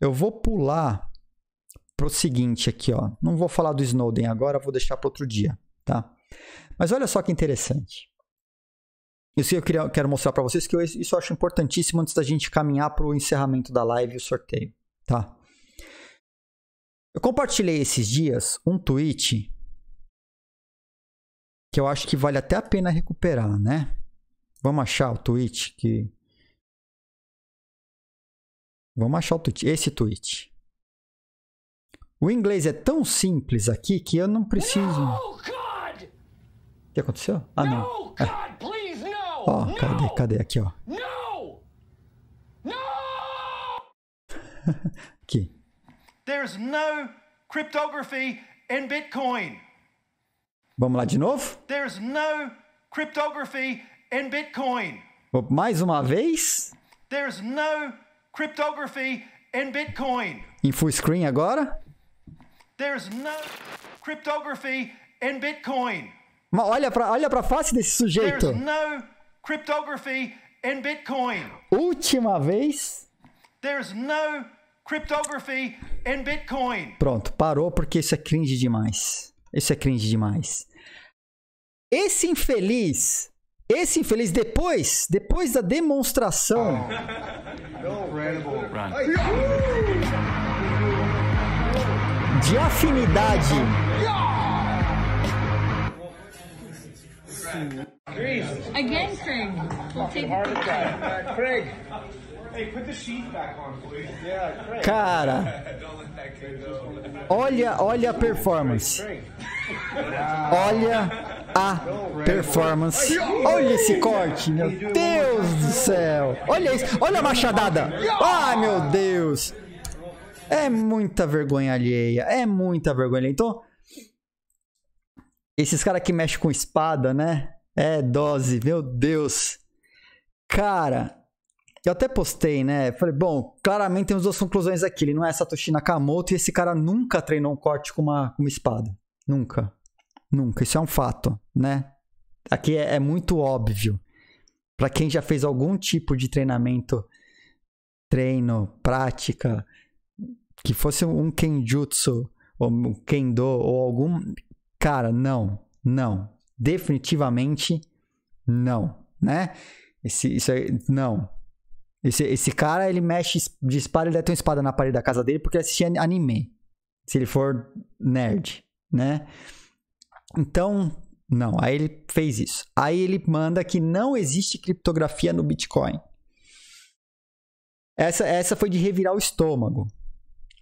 Eu vou pular pro seguinte aqui, ó. Não vou falar do Snowden agora, vou deixar para outro dia, tá? Mas olha só que interessante. Isso eu queria, quero mostrar para vocês que eu, isso eu acho importantíssimo antes da gente caminhar para o encerramento da live e o sorteio, tá? Eu compartilhei esses dias um tweet que eu acho que vale até a pena recuperar, né? Vamos achar o tweet que Vamos achar o tweet. Esse tweet. O inglês é tão simples aqui que eu não preciso. O que aconteceu? Ah, não. É. Ó, oh, cadê? Cadê? Aqui, ó. aqui. There's no cryptography in Bitcoin. Vamos lá de novo? There's no cryptography in Bitcoin. Mais uma vez. There's no cryptography and Bitcoin. Em full screen agora? There's no cryptography in Bitcoin. Mas olha para olha para face desse sujeito. There's no cryptography in Bitcoin. Última vez. There's no cryptography in Bitcoin. Pronto, parou porque isso é cringe demais. Isso é cringe demais. Esse infeliz, esse infeliz depois, depois da demonstração De afinidade. Again, Craig. We'll take Craig. Cara, olha, olha a performance. Olha a performance. Olha esse corte, meu Deus do céu. Olha isso, olha a machadada. Ai, meu Deus. É muita vergonha alheia, é muita vergonha alheia. Então, esses caras que mexem com espada, né? É dose, meu Deus. Cara, eu até postei, né? Falei, bom, claramente temos duas conclusões aqui. Ele não é Satoshi Nakamoto e esse cara nunca treinou um corte com uma, com uma espada. Nunca. Nunca, isso é um fato, né? Aqui é, é muito óbvio. Para quem já fez algum tipo de treinamento, treino, prática, que fosse um kenjutsu, ou um kendo, ou algum. Cara, não, não. Definitivamente não, né? Esse, isso aí, não. Esse, esse cara, ele mexe de espada, ele deve ter uma espada na parede da casa dele porque assistia anime. Se ele for nerd, né? Então, não, aí ele fez isso. Aí ele manda que não existe criptografia no Bitcoin. Essa, essa foi de revirar o estômago.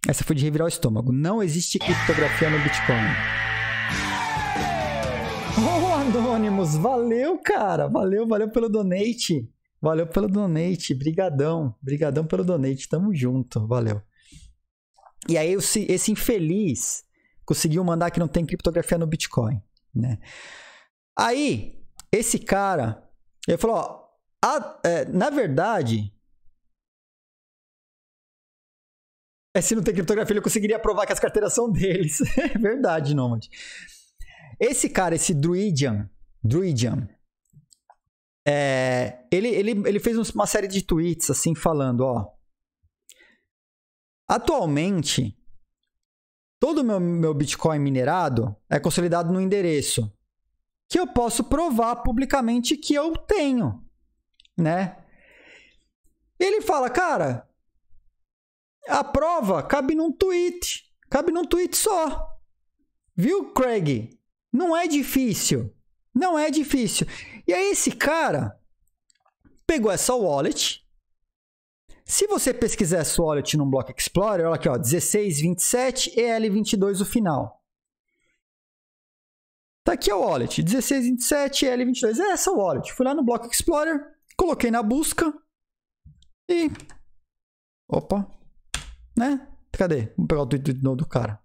Essa foi de revirar o estômago. Não existe criptografia no Bitcoin. oh, Anonymous, valeu, cara. Valeu, valeu pelo donate. Valeu pelo donate. Brigadão. Brigadão pelo donate. Tamo junto. Valeu. E aí esse infeliz conseguiu mandar que não tem criptografia no Bitcoin, né? Aí, esse cara, ele falou, ó, a, é, na verdade, é, se não tem criptografia, ele conseguiria provar que as carteiras são deles. é verdade, Nomad. Esse cara, esse Druidian, Druidian, é, ele, ele, ele fez uma série de tweets assim falando, ó. Atualmente, todo o meu, meu Bitcoin minerado é consolidado no endereço que eu posso provar publicamente que eu tenho, né? Ele fala, cara, a prova cabe num tweet, cabe num tweet só. Viu, Craig? Não é difícil. Não é difícil. E aí esse cara pegou essa wallet, se você pesquisar sua wallet num Block Explorer, olha aqui, ó, 16, 27, EL22 o final. Tá aqui a wallet, 16, 27, EL22. É essa wallet. Fui lá no Block Explorer, coloquei na busca e... Opa, né? Cadê? Vou pegar o tweet de novo do cara.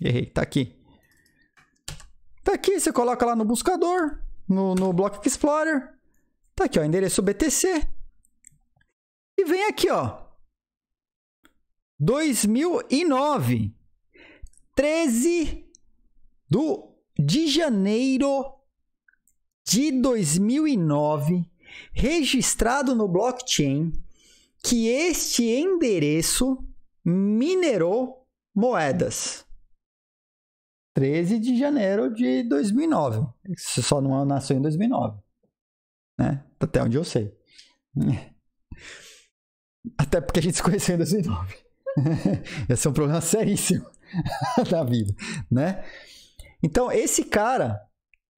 Errei, tá aqui. Tá aqui, você coloca lá no buscador, no, no Block Explorer. Tá aqui, ó, endereço BTC. E vem aqui, ó. 2009, 13 do, de janeiro de 2009, registrado no blockchain que este endereço minerou moedas. 13 de janeiro de 2009. Isso só não nasceu em 2009, né? Até onde eu sei. Até porque a gente se conheceu em 2009. Esse é um problema seríssimo da vida, né? Então, esse cara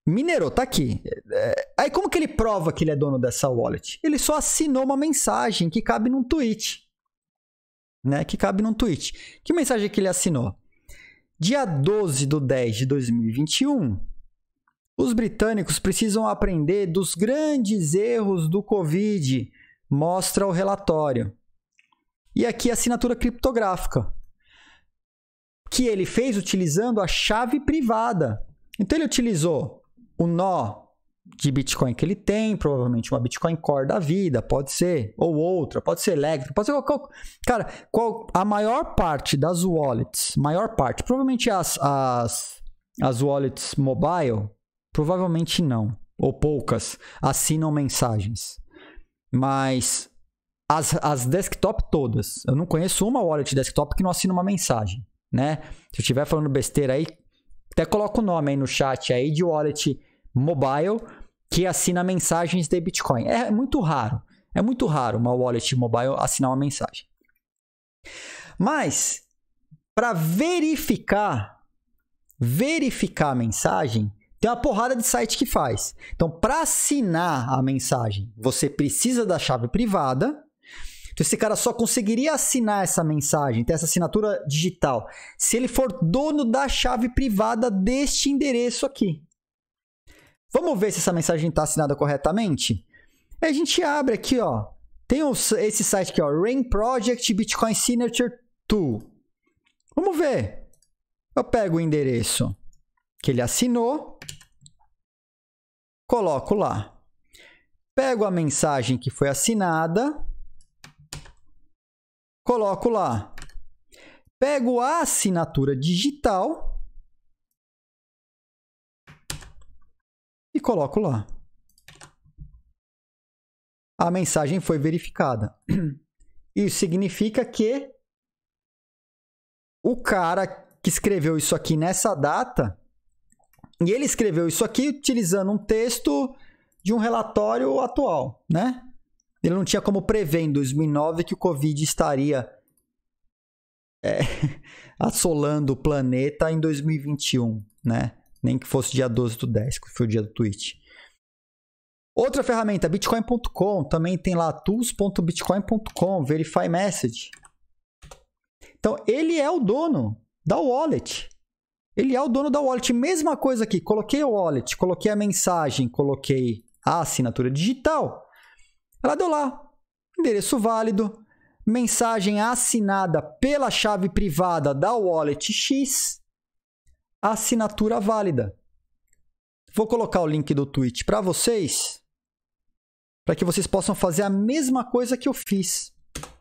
minerou, tá aqui. É, aí como que ele prova que ele é dono dessa wallet? Ele só assinou uma mensagem que cabe num tweet. Né? Que cabe num tweet. Que mensagem que ele assinou? Dia 12 do 10 de 2021, os britânicos precisam aprender dos grandes erros do Covid, mostra o relatório. E aqui a assinatura criptográfica, que ele fez utilizando a chave privada. Então ele utilizou o nó de Bitcoin que ele tem, provavelmente uma Bitcoin Core da vida, pode ser, ou outra, pode ser elétrica, pode ser qualquer. Cara, qual, a maior parte das wallets, maior parte, provavelmente as, as, as wallets mobile, provavelmente não, ou poucas, assinam mensagens. Mas as, as desktop todas. Eu não conheço uma wallet desktop que não assina uma mensagem, né? Se eu estiver falando besteira aí, até coloca o nome aí no chat aí de wallet mobile que assina mensagens de Bitcoin. É muito raro. É muito raro uma wallet mobile assinar uma mensagem. Mas para verificar verificar a mensagem, tem uma porrada de site que faz. Então, para assinar a mensagem, você precisa da chave privada então esse cara só conseguiria assinar essa mensagem, ter essa assinatura digital, se ele for dono da chave privada deste endereço aqui. Vamos ver se essa mensagem está assinada corretamente? A gente abre aqui, ó. Tem esse site aqui, ó, Rain Project Bitcoin Signature Tool. Vamos ver. Eu pego o endereço que ele assinou, coloco lá. Pego a mensagem que foi assinada, coloco lá. Pego a assinatura digital e coloco lá. A mensagem foi verificada. Isso significa que o cara que escreveu isso aqui nessa data, e ele escreveu isso aqui utilizando um texto de um relatório atual, né? Ele não tinha como prever em 2009 que o Covid estaria é, assolando o planeta em 2021, né? Nem que fosse dia 12 do 10, que foi o dia do tweet. Outra ferramenta, bitcoin.com, também tem lá tools.bitcoin.com, verify message. Então, ele é o dono da wallet. Ele é o dono da wallet. Mesma coisa aqui, coloquei o wallet, coloquei a mensagem, coloquei a assinatura digital. Ela deu lá, endereço válido, mensagem assinada pela chave privada da wallet X, assinatura válida. Vou colocar o link do tweet para vocês, para que vocês possam fazer a mesma coisa que eu fiz.